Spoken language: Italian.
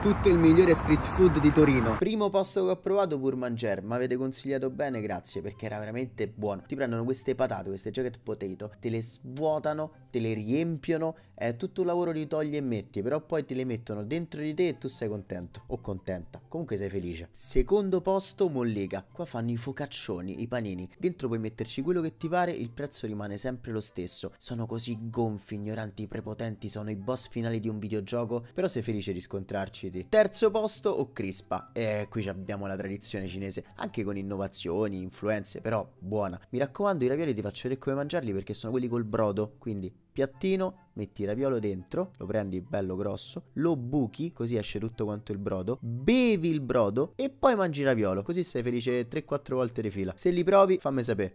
tutto il migliore street food di Torino. Primo posto che ho provato Purmanger, mi avete consigliato bene, grazie, perché era veramente buono. Ti prendono queste patate, queste jacket potato, te le svuotano, te le riempiono, è tutto un lavoro di togli e metti, però poi te le mettono dentro di te e tu sei contento o contenta, comunque sei felice. Secondo posto Mollega. qua fanno i focaccioni, i panini, dentro puoi metterci quello che ti pare, il prezzo rimane sempre lo stesso. Sono così gonfi, ignoranti, prepotenti, sono i boss finali di un videogioco, però sei felice di scontrarci riusciti. Terzo posto o Crispa? E eh, qui abbiamo la tradizione cinese, anche con innovazioni, influenze, però buona. Mi raccomando, i ravioli ti faccio vedere come mangiarli perché sono quelli col brodo, quindi piattino, metti il raviolo dentro, lo prendi bello grosso, lo buchi, così esce tutto quanto il brodo, bevi il brodo e poi mangi il raviolo, così sei felice 3-4 volte di fila. Se li provi, fammi sapere.